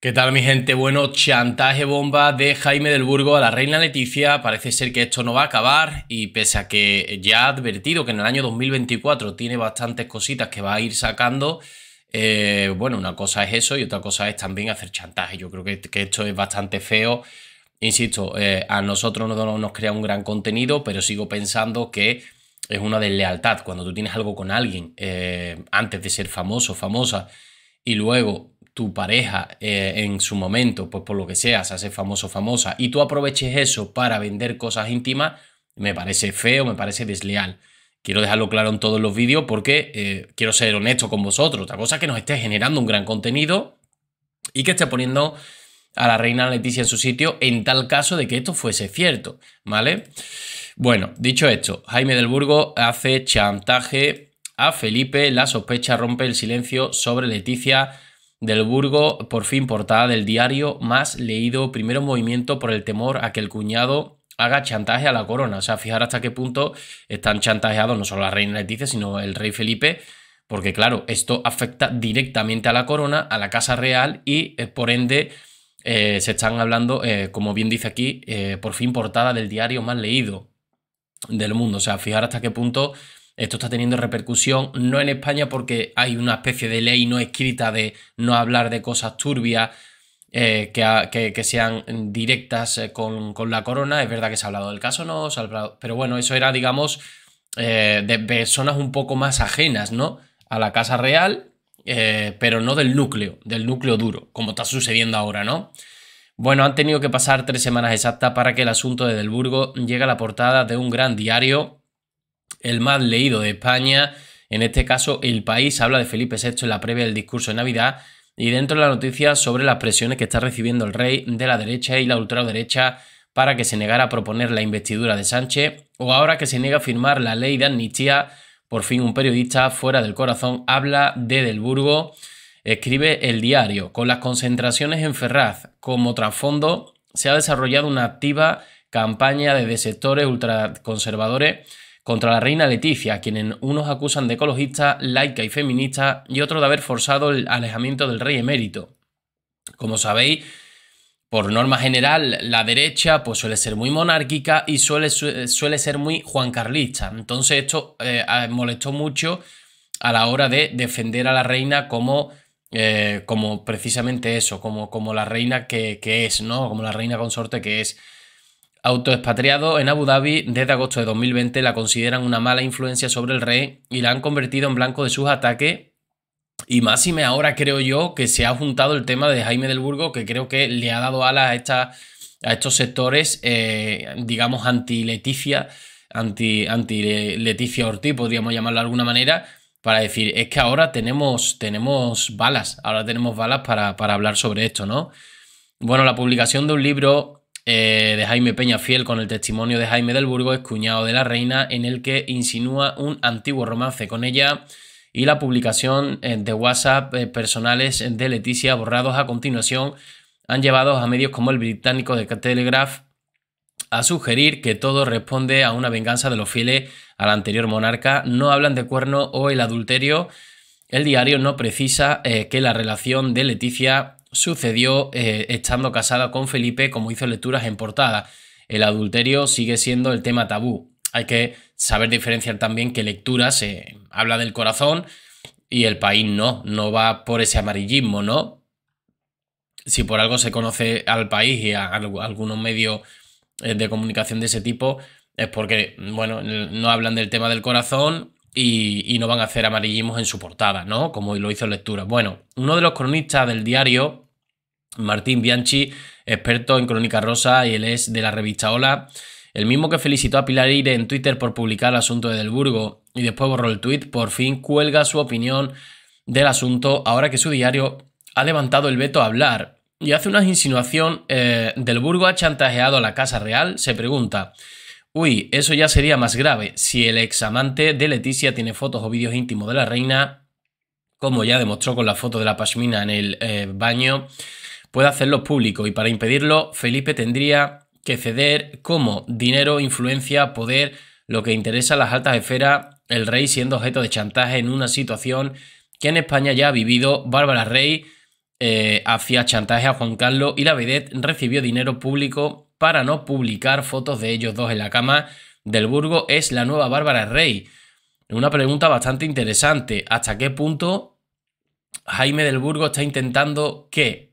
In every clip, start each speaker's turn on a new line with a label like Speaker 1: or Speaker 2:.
Speaker 1: ¿Qué tal mi gente? Bueno, chantaje bomba de Jaime del Burgo a la reina Leticia. Parece ser que esto no va a acabar y pese a que ya ha advertido que en el año 2024 tiene bastantes cositas que va a ir sacando, eh, bueno, una cosa es eso y otra cosa es también hacer chantaje. Yo creo que, esto es bastante feo. Insisto, eh, a nosotros no nos crea un gran contenido, pero sigo pensando que es una deslealtad. Cuando tú tienes algo con alguien eh, antes de ser famoso, famosa, y luego tu pareja eh, en su momento, pues por lo que sea, se hace famoso famosa, y tú aproveches eso para vender cosas íntimas, me parece feo, me parece desleal. Quiero dejarlo claro en todos los vídeos porque eh, quiero ser honesto con vosotros. La cosa es que nos esté generando un gran contenido y que esté poniendo a la reina Leticia en su sitio en tal caso de que esto fuese cierto, ¿vale? Bueno, dicho esto, Jaime del Burgo hace chantaje a Felipe, la sospecha rompe el silencio sobre Leticia del Burgo, por fin portada del diario, más leído primero movimiento por el temor a que el cuñado haga chantaje a la corona. O sea, fijar hasta qué punto están chantajeados no solo la reina Leticia, sino el rey Felipe, porque claro, esto afecta directamente a la corona, a la casa real y eh, por ende eh, se están hablando, eh, como bien dice aquí, por fin portada del diario más leído del mundo. O sea, fijar hasta qué punto esto está teniendo repercusión, no en España porque hay una especie de ley no escrita de no hablar de cosas turbias eh, que, sean directas eh, con, la corona. Es verdad que se ha hablado del caso, no, pero bueno, eso era, digamos, eh, de personas un poco más ajenas, ¿no? A la Casa Real, pero no del núcleo, del núcleo duro, como está sucediendo ahora, ¿no? Bueno, han tenido que pasar tres semanas exactas para que el asunto de Delburgo llegue a la portada de un gran diario el más leído de España. En este caso, El País habla de Felipe VI en la previa del discurso de Navidad y dentro de la noticia sobre las presiones que está recibiendo el rey de la derecha y la ultraderecha para que se negara a proponer la investidura de Sánchez o ahora que se niega a firmar la ley de amnistía, por fin un periodista fuera del corazón habla de Delburgo... escribe el diario, con las concentraciones en Ferraz como trasfondo, se ha desarrollado una activa campaña de sectores ultraconservadores contra la reina Leticia, a quienes unos acusan de ecologista, laica y feminista, y otros de haber forzado el alejamiento del rey emérito. Como sabéis, por norma general, la derecha pues, suele ser muy monárquica y suele, suele ser muy juancarlista. Entonces esto eh, molestó mucho a la hora de defender a la reina como, eh, como precisamente eso, como, como la reina que, que es, ¿no? Como la reina consorte que es. Autoexpatriado en Abu Dhabi desde agosto de 2020 la consideran una mala influencia sobre el rey y la han convertido en blanco de sus ataques. Y más y me ahora creo yo que se ha juntado el tema de Jaime del Burgo, que creo que le ha dado alas a, a estos sectores, eh, digamos, anti-Leticia, anti-Leticia Ortiz, podríamos llamarlo de alguna manera, para decir, es que ahora tenemos, tenemos balas, ahora tenemos balas para, para hablar sobre esto, ¿no? Bueno, la publicación de un libro eh, de Jaime Peña Fiel con el testimonio de Jaime del Burgo, es cuñado de la reina, en el que insinúa un antiguo romance con ella y la publicación eh, de WhatsApp eh, personales de Leticia borrados a continuación han llevado a medios como el británico de Telegraph a sugerir que todo responde a una venganza de los fieles al anterior monarca, no hablan de cuerno o el adulterio. El diario no precisa que la relación de Leticia sucedió eh, estando casada con Felipe, como hizo lecturas en portada. El adulterio sigue siendo el tema tabú. Hay que saber diferenciar también que lecturas se eh, habla del corazón y el país no, no va por ese amarillismo, ¿no? Si por algo se conoce al país y a algunos medios eh, de comunicación de ese tipo, es porque, bueno, no hablan del tema del corazón y, no van a hacer amarillismos en su portada, ¿no? Como lo hizo en lectura. Bueno, uno de los cronistas del diario, Martín Bianchi, experto en crónica rosa y él es de la revista Hola, el mismo que felicitó a Pilar Ire en Twitter por publicar el asunto de Del Burgo y después borró el tuit, por fin cuelga su opinión del asunto ahora que su diario ha levantado el veto a hablar y hace una insinuación. Eh, del Burgo ha chantajeado a la Casa Real, se pregunta. Uy, eso ya sería más grave si el examante de Leticia tiene fotos o vídeos íntimos de la reina, como ya demostró con la foto de la pashmina en el eh, baño, puede hacerlo público y para impedirlo Felipe tendría que ceder como dinero, influencia, poder, lo que interesa a las altas esferas, el rey siendo objeto de chantaje en una situación que en España ya ha vivido Bárbara Rey eh, hacía chantaje a Juan Carlos y la vedette recibió dinero público para no publicar fotos de ellos dos en la cama del Burgo es la nueva Bárbara Rey. Una pregunta bastante interesante. ¿Hasta qué punto Jaime del Burgo está intentando qué?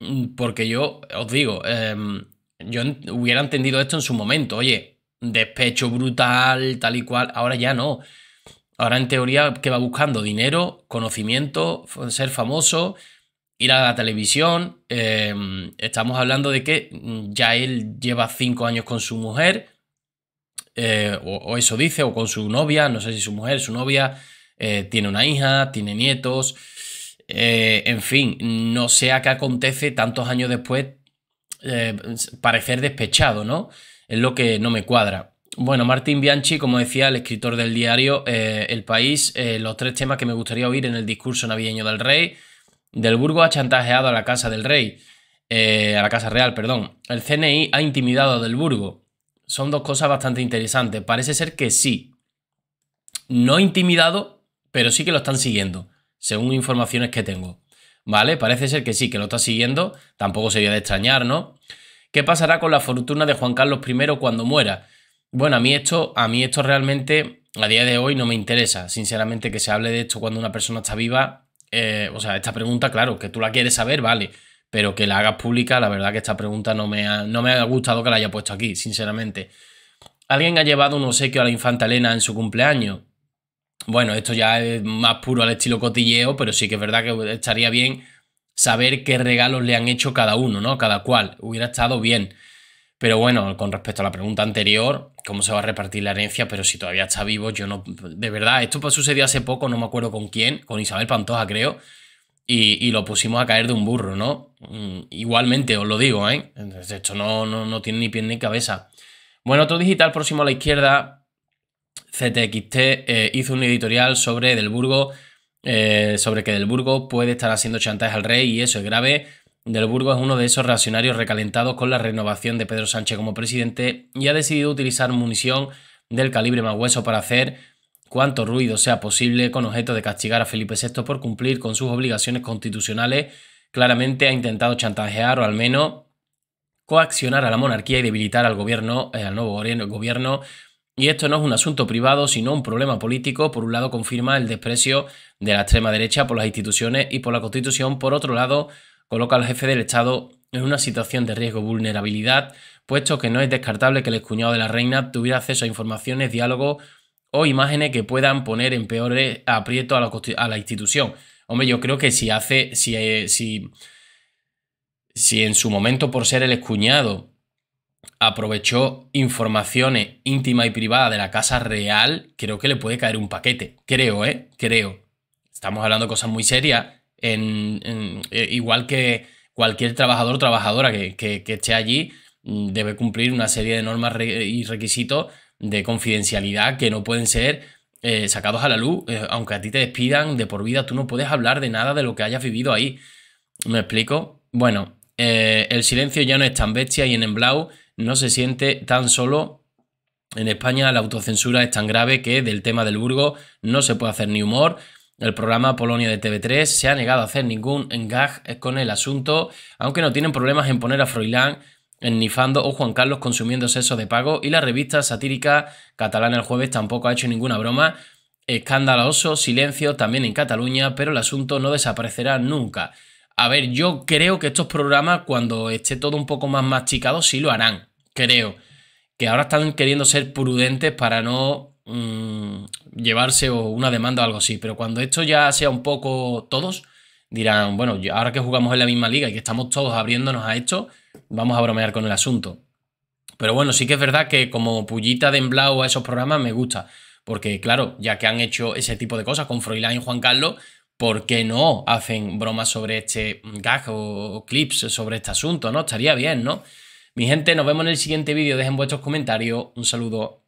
Speaker 1: Mm, porque yo os digo, em, yo hubiera entendido esto en su momento. Oye, despecho brutal, tal y cual. Ahora ya no. Ahora en teoría que va buscando dinero, conocimiento, ser famoso, ir a la televisión. Em, estamos hablando de que ya él lleva cinco años con su mujer, eh, o, eso dice, o con su novia, no sé si su mujer, su novia, eh, tiene una hija, tiene nietos, eh, en fin, no sea que acontece tantos años después parecer despechado, ¿no? Es lo que no me cuadra. Bueno, Martín Bianchi, como decía el escritor del diario El País, los tres temas que me gustaría oír en el discurso navideño del rey, del Burgo ha chantajeado a la casa del rey, eh, a la casa real, perdón. El CNI ha intimidado a Del Burgo. Son dos cosas bastante interesantes. Parece ser que sí. No intimidado, pero sí que lo están siguiendo, según informaciones que tengo. ¿Vale? Parece ser que sí, que lo está siguiendo. Tampoco sería de extrañar, ¿no? ¿Qué pasará con la fortuna de Juan Carlos I cuando muera? Bueno, a mí esto, a mí esto realmente a día de hoy no me interesa. Sinceramente, que se hable de esto cuando una persona está viva, eh, o sea, esta pregunta, claro, que tú la quieres saber, vale, pero que la hagas pública, la verdad que esta pregunta no me ha, no me ha gustado que la haya puesto aquí, sinceramente. ¿Alguien ha llevado un obsequio a la infanta Elena en su cumpleaños? Bueno, esto ya es más puro al estilo cotilleo, pero sí que es verdad que estaría bien saber qué regalos le han hecho cada uno, ¿no? Cada cual. Hubiera estado bien. Pero bueno, con respecto a la pregunta anterior, ¿cómo se va a repartir la herencia? Pero si todavía está vivo, yo no. De verdad, esto pues sucedió hace poco, no me acuerdo con quién, con Isabel Pantoja, creo. Y, lo pusimos a caer de un burro, ¿no? Mm, igualmente, os lo digo, ¿eh? entonces Esto no, no, tiene ni pie ni cabeza. Bueno, otro digital próximo a la izquierda, CTXT, eh, hizo un editorial sobre Del Burgo eh, sobre que Burgo puede estar haciendo chantajes al rey y eso es grave del Burgo es uno de esos reaccionarios recalentados con la renovación de Pedro Sánchez como presidente y ha decidido utilizar munición del calibre más hueso para hacer cuanto ruido sea posible con objeto de castigar a Felipe VI por cumplir con sus obligaciones constitucionales. Claramente ha intentado chantajear o al menos coaccionar a la monarquía y debilitar al gobierno, eh, al nuevo gobierno. Y esto no es un asunto privado, sino un problema político. Por un lado confirma el desprecio de la extrema derecha por las instituciones y por la constitución. Por otro lado, coloca al jefe del Estado en una situación de riesgo vulnerabilidad, puesto que no es descartable que el escuñado de la reina tuviera acceso a informaciones, diálogos o imágenes que puedan poner en peor aprieto a, la, institución. Hombre, yo creo que si hace, si, eh, si, si en su momento por ser el escuñado aprovechó informaciones íntimas y privadas de la casa real, creo que le puede caer un paquete. Creo, ¿eh? Creo. Estamos hablando de cosas muy serias en, eh, igual que cualquier trabajador o trabajadora que, esté allí, mm, debe cumplir una serie de normas y requisitos de confidencialidad que no pueden ser eh, sacados a la luz. Eh, aunque a ti te despidan de por vida, tú no puedes hablar de nada de lo que hayas vivido ahí. ¿Me explico? Bueno, el silencio ya no es tan bestia y en Emblau no se siente tan solo. En España la autocensura es tan grave que del tema del Burgo no se puede hacer ni humor. El programa Polonia de TV3 se ha negado a hacer ningún engaj con el asunto, aunque no tienen problemas en poner a Froilán en nifando o Juan Carlos consumiendo sesos de pago y la revista satírica catalana El Jueves tampoco ha hecho ninguna broma. Escandaloso silencio también en Cataluña, pero el asunto no desaparecerá nunca. A ver, yo creo que estos programas cuando esté todo un poco más masticado sí lo harán, creo. Que ahora están queriendo ser prudentes para no Mm, llevarse o una demanda o algo así. Pero cuando esto ya sea un poco todos, dirán, bueno, ahora que jugamos en la misma liga y que estamos todos abriéndonos a esto, vamos a bromear con el asunto. Pero bueno, sí que es verdad que como pullita de emblao a esos programas me gusta. Porque claro, ya que han hecho ese tipo de cosas con Froilán y Juan Carlos, ¿por qué no hacen bromas sobre este gag o clips sobre este asunto? ¿No? Estaría bien, ¿no? Mi gente, nos vemos en el siguiente vídeo. Dejen vuestros comentarios. Un saludo.